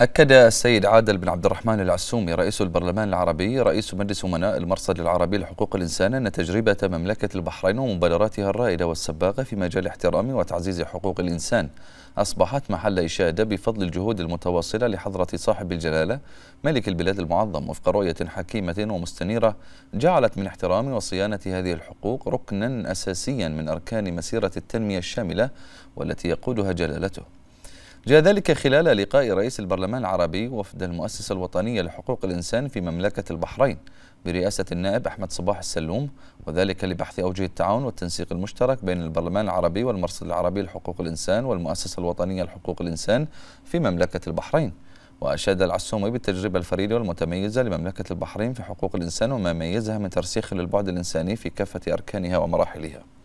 أكد السيد عادل بن عبد الرحمن العسومي رئيس البرلمان العربي رئيس مجلس أمناء المرصد العربي لحقوق الإنسان أن تجربة مملكة البحرين ومبادراتها الرائدة والسباقة في مجال احترام وتعزيز حقوق الإنسان أصبحت محل إشادة بفضل الجهود المتواصلة لحضرة صاحب الجلالة ملك البلاد المعظم وفق رؤية حكيمة ومستنيرة جعلت من احترام وصيانة هذه الحقوق ركنا أساسيا من أركان مسيرة التنمية الشاملة والتي يقودها جلالته جاء ذلك خلال لقاء رئيس البرلمان العربي وفد المؤسسة الوطنية لحقوق الإنسان في مملكة البحرين برئاسة النائب أحمد صباح السلوم وذلك لبحث أوجه التعاون والتنسيق المشترك بين البرلمان العربي والمرصد العربي لحقوق الإنسان والمؤسسة الوطنية لحقوق الإنسان في مملكة البحرين وأشاد العسومي بالتجربة الفريدة والمتميزة لمملكة البحرين في حقوق الإنسان وما ميزها من ترسيخ للبعد الإنساني في كافة أركانها ومراحلها